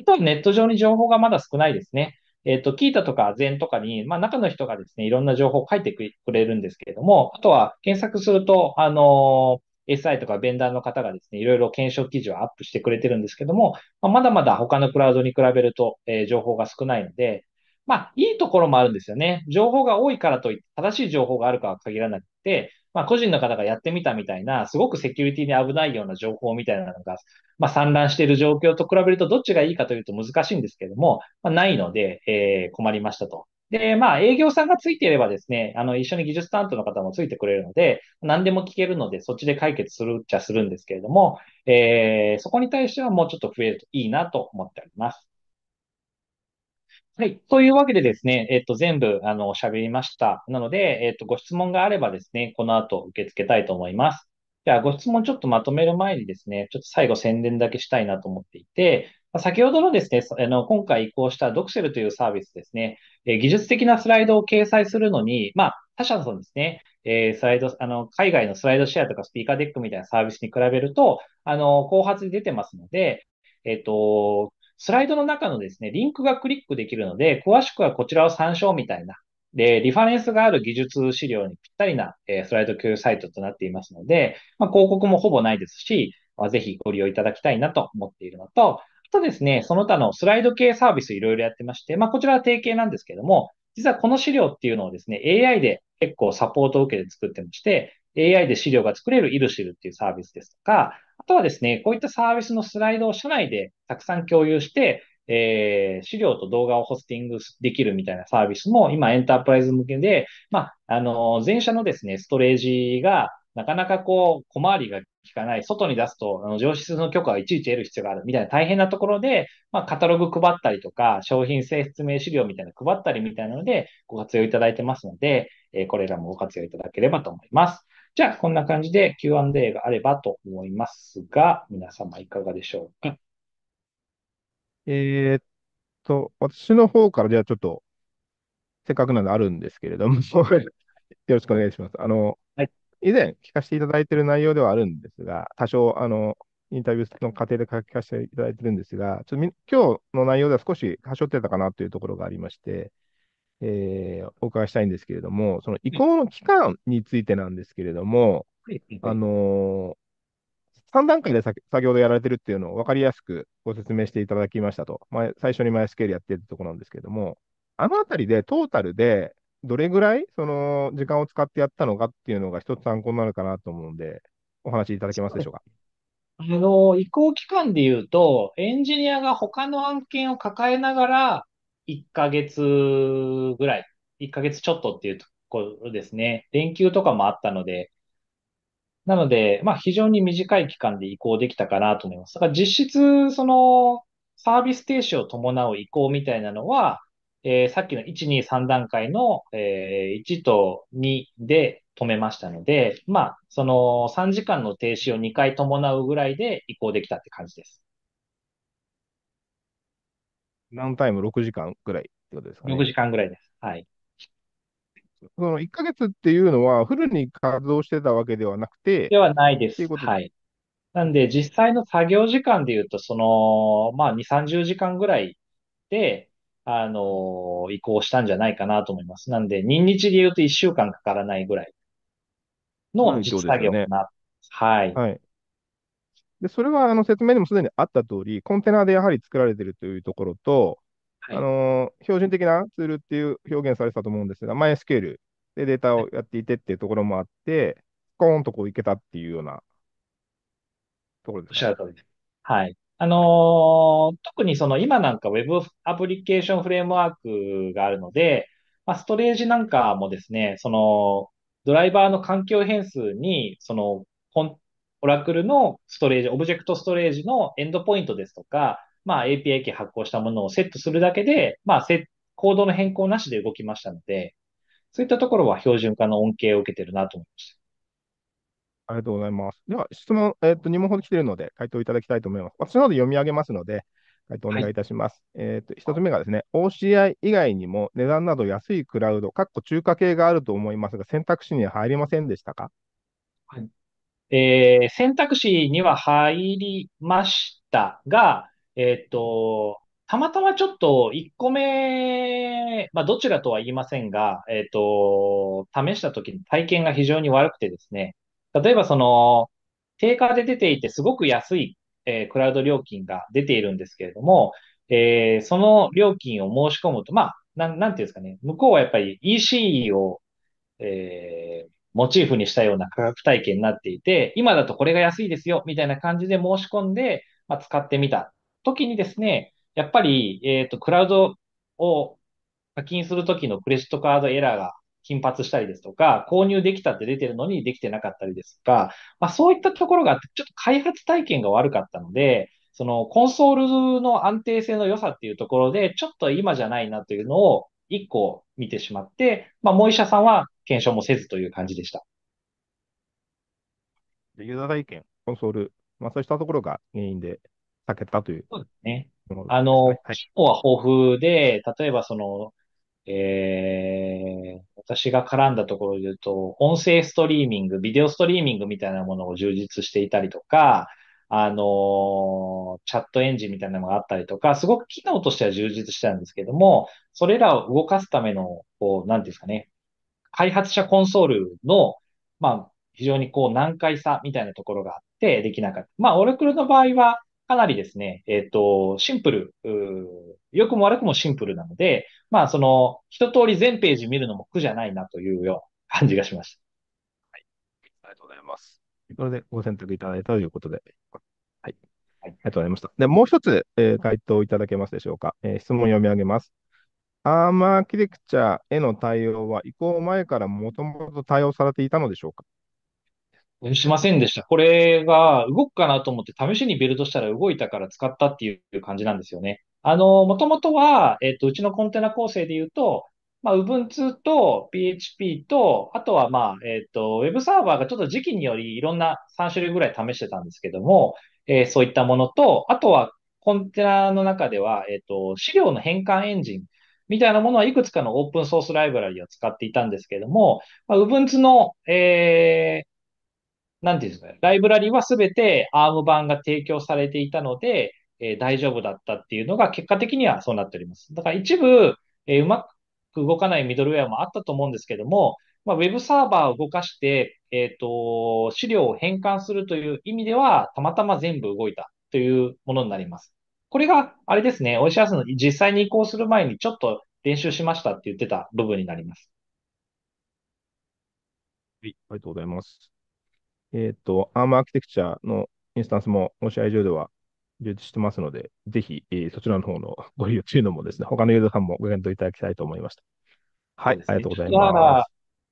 あとはネット上に情報がまだ少ないですね。えっ、と、キータとかンとかに、まあ、中の人がですね、いろんな情報を書いてくれるんですけれども、あとは検索すると、あの SI とかベンダーの方がですね、いろいろ検証記事をアップしてくれてるんですけども、まあ、まだまだ他のクラウドに比べると、えー、情報が少ないので、まあ、いいところもあるんですよね。情報が多いからといって、正しい情報があるかは限らなくて、まあ、個人の方がやってみたみたいな、すごくセキュリティに危ないような情報みたいなのが、まあ、散乱している状況と比べると、どっちがいいかというと難しいんですけども、まあ、ないので、えー、困りましたと。で、まあ、営業さんがついていればですね、あの、一緒に技術担当の方もついてくれるので、何でも聞けるので、そっちで解決するっちゃするんですけれども、えー、そこに対してはもうちょっと増えるといいなと思っております。はい。というわけでですね、えっ、と、全部、あの、喋りました。なので、えっ、と、ご質問があればですね、この後受け付けたいと思います。じゃあ、ご質問ちょっとまとめる前にですね、ちょっと最後宣伝だけしたいなと思っていて、先ほどのですね、あの今回移行したドクセルというサービスですね、え技術的なスライドを掲載するのに、まあ、他社のですね、えー、スライド、あの、海外のスライドシェアとかスピーカーデックみたいなサービスに比べると、あの、後発に出てますので、えっ、ー、と、スライドの中のですね、リンクがクリックできるので、詳しくはこちらを参照みたいな、で、リファレンスがある技術資料にぴったりな、えー、スライド共有サイトとなっていますので、まあ、広告もほぼないですし、まあ、ぜひご利用いただきたいなと思っているのと、とですね、その他のスライド系サービスいろいろやってまして、まあ、こちらは提携なんですけども、実はこの資料っていうのをですね、AI で結構サポートを受けて作ってまして、AI で資料が作れるイルシルっていうサービスですとか、あとはですね、こういったサービスのスライドを社内でたくさん共有して、えー、資料と動画をホスティングできるみたいなサービスも今エンタープライズ向けで、まあ、あの、前者のですね、ストレージがなかなかこう、小回りが効かない、外に出すと、あの、上質の許可をいちいち得る必要があるみたいな大変なところで、まあ、カタログ配ったりとか、商品性説明資料みたいな配ったりみたいなので、ご活用いただいてますので、えー、これらもご活用いただければと思います。じゃあ、こんな感じで Q&A があればと思いますが、皆様いかがでしょうか。えー、っと、私の方から、じゃあちょっと、せっかくなんであるんですけれども、よろしくお願いします。あの、以前聞かせていただいている内容ではあるんですが、多少、あの、インタビューの過程で書きかせていただいてるんですが、ちょっと今日の内容では少し端折ってたかなというところがありまして、えー、お伺いしたいんですけれども、その移行の期間についてなんですけれども、あのー、3段階で先ほどやられてるっていうのを分かりやすくご説明していただきましたと、前最初にマイスケールやってるところなんですけれども、あのあたりでトータルでどれぐらい、その、時間を使ってやったのかっていうのが一つ参考になるかなと思うんで、お話いただけますでしょうか。あの、移行期間で言うと、エンジニアが他の案件を抱えながら、1ヶ月ぐらい、1ヶ月ちょっとっていうところですね。連休とかもあったので、なので、まあ非常に短い期間で移行できたかなと思います。だから実質、その、サービス停止を伴う移行みたいなのは、えー、さっきの1、2、3段階の、えー、1と2で止めましたので、まあ、その3時間の停止を2回伴うぐらいで移行できたって感じです。何タイム ?6 時間ぐらいってことですかね。6時間ぐらいです。はい。その1ヶ月っていうのは、フルに活動してたわけではなくて、ではないです。いはい。なんで、実際の作業時間で言うと、その、まあ、2、30時間ぐらいで、あの、移行したんじゃないかなと思います。なんで、認日で言うと1週間かからないぐらいの実作業かな。はい。はい。で、それはあの説明にもすでにあった通り、コンテナでやはり作られているというところと、はいあのー標準的なツールっていう表現されてたと思うんですが、MySQL でデータをやっていてっていうところもあって、コーンとこういけたっていうようなところでおっしゃね。る通りです。はい。あのー、特にその今なんか Web アプリケーションフレームワークがあるので、まあ、ストレージなんかもですね、そのドライバーの環境変数に、そのオラクルのストレージ、オブジェクトストレージのエンドポイントですとか、まあ API キー発行したものをセットするだけで、まあコードの変更なしで動きましたので、そういったところは標準化の恩恵を受けてるなと思いました。ありがとうございます。では、質問、えっ、ー、と、2問ほど来ているので、回答いただきたいと思います。私の方で読み上げますので、回答お願いいたします。はい、えっ、と、1つ目がですね、OCI 以外にも値段など安いクラウド、かっこ中華系があると思いますが、選択肢には入りませんでしたかはい。えー、選択肢には入りましたが、えっ、ー、と、たまたまちょっと1個目、まあどちらとは言いませんが、えっ、ー、と、試した時に体験が非常に悪くてですね、例えばその、定価で出ていてすごく安い、えー、クラウド料金が出ているんですけれども、えー、その料金を申し込むと、まあ、なん、なんていうんですかね、向こうはやっぱり EC を、えー、モチーフにしたような価格体験になっていて、今だとこれが安いですよ、みたいな感じで申し込んで、まあ、使ってみた時にですね、やっぱり、えっ、と、クラウドを課金するときのクレジットカードエラーが頻発したりですとか、購入できたって出てるのにできてなかったりですとか、まあそういったところがあって、ちょっと開発体験が悪かったので、そのコンソールの安定性の良さっていうところで、ちょっと今じゃないなというのを一個見てしまって、まあもう医者さんは検証もせずという感じでした。ユーザー体験、コンソール、まあそうしたところが原因で避けたという。そうですね。あの、はい、は豊富で、例えばその、えー、私が絡んだところで言うと、音声ストリーミング、ビデオストリーミングみたいなものを充実していたりとか、あの、チャットエンジンみたいなのがあったりとか、すごく機能としては充実してたんですけども、それらを動かすための、こう、なんですかね、開発者コンソールの、まあ、非常にこう、難解さみたいなところがあって、できなかった。まあ、オラクルの場合は、かなりですね、えっ、ー、と、シンプル、良くも悪くもシンプルなので、まあ、その、一通り全ページ見るのも苦じゃないなというような感じがしました。はい。ありがとうございます。これでご選択いただいたということで。はい。はい、ありがとうございました。で、もう一つ、えー、回答いただけますでしょうか。えー、質問読み上げます。アーマーーキテクチャへの対応は移行前からもともと対応されていたのでしょうかしませんでした。これが動くかなと思って試しにビルドしたら動いたから使ったっていう感じなんですよね。あの、もともとは、えっと、うちのコンテナ構成で言うと、まあ、Ubuntu と PHP と、あとは、まあ、えっと、ウェブサーバーがちょっと時期によりいろんな3種類ぐらい試してたんですけども、えー、そういったものと、あとはコンテナの中では、えっと、資料の変換エンジンみたいなものはいくつかのオープンソースライブラリを使っていたんですけども、まあ、Ubuntu の、えーなんていうんですかね、ライブラリはすべて ARM 版が提供されていたので、えー、大丈夫だったっていうのが結果的にはそうなっております。だから一部、えー、うまく動かないミドルウェアもあったと思うんですけども、まあ、ウェブサーバーを動かして、えっ、ー、と、資料を変換するという意味では、たまたま全部動いたというものになります。これが、あれですね、お医者さんの実際に移行する前にちょっと練習しましたって言ってた部分になります。はい、ありがとうございます。えっ、ー、と、ARM アーキテクチャのインスタンスも、もし i 上では充実してますので、ぜひ、えー、そちらの方の ご利用というのもですね、他のユーザーさんもご検討いただきたいと思いました。はい、ね、ありがとうございます。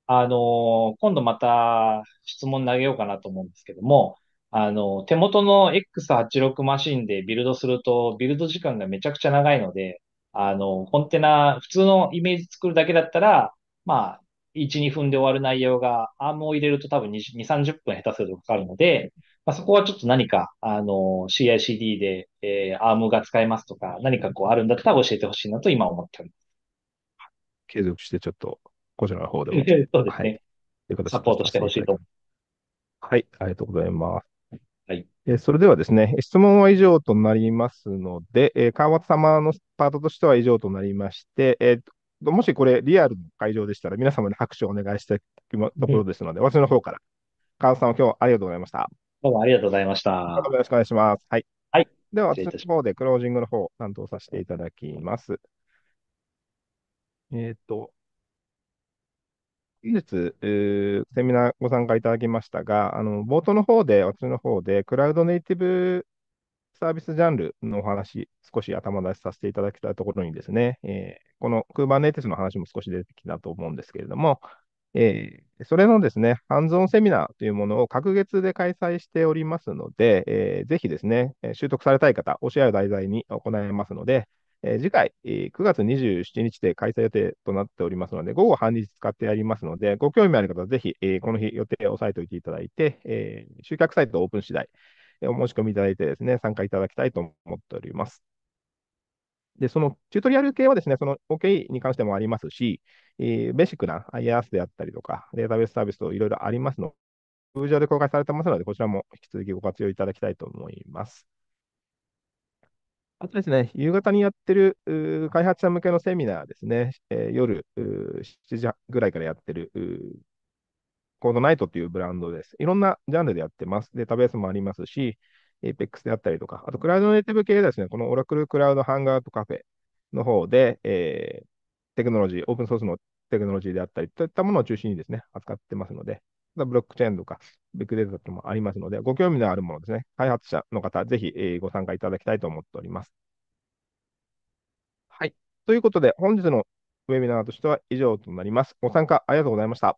あの、今度また質問投げようかなと思うんですけども、あの、手元の X86 マシンでビルドすると、ビルド時間がめちゃくちゃ長いので、あの、コンテナ、普通のイメージ作るだけだったら、まあ、1、2分で終わる内容が、アームを入れると多分2、2 30分下手するとかかるので、まあ、そこはちょっと何か、あの、CICD で、えー、アームが使えますとか、何かこうあるんだったら教えてほしいなと今思っております。継続してちょっと、こちらの方でも。そうですね。はい、サポートしてほしいと。はい、ありがとうございます。はい、えそれではですね、質問は以上となりますので、えー、川端様のパートとしては以上となりまして、えー、もしこれリアルの会場でしたら皆様に拍手をお願いしたいところですので、うん、私の方から。カンさん、今日ありがとうございました。どうもありがとうございました。よろしくお願いします。はい。はい。では、私の方でクロージングの方を担当させていただきます。えっ、と、本日、セミナーご参加いただきましたが、あの、冒頭の方で、私の方で、クラウドネイティブサービスジャンルのお話、少し頭出しさせていただきたいところにですね、えー、この Kubernetes の話も少し出てきたと思うんですけれども、えー、それのですね、ハンズオンセミナーというものを隔月で開催しておりますので、えー、ぜひですね、習得されたい方、教え合う題材に行いますので、えー、次回、え9月27日で開催予定となっておりますので、午後半日使ってやりますので、ご興味ある方はぜひ、えー、この日予定を押さえておいていただいて、え集客サイトオープン次第、お申し込みいただいてですね、参加いただきたいと思っております。で、そのチュートリアル系はですね、その OK に関してもありますし、えー、ベーシックな IaaS であったりとか、データベースサービスといろいろありますので、通常で公開されてますので、こちらも引き続きご活用いただきたいと思います。あとですね、夕方にやってる開発者向けのセミナーですね、えー、夜7時ぐらいからやってるコードナイトっていうブランドです。いろんなジャンルでやってます。データベースもありますし、APEX であったりとか、あとクラウドネイティブ系ですね、このオラクルクラウドハンガアウカフェの方で、えー、テクノロジー、オープンソースのテクノロジーであったりといったものを中心にですね、扱ってますので、ブロックチェーンとか、ビッグデータともありますので、ご興味のあるものですね、開発者の方、ぜひ、えー、ご参加いただきたいと思っております。はい。ということで、本日のウェビナーとしては以上となります。ご参加ありがとうございました。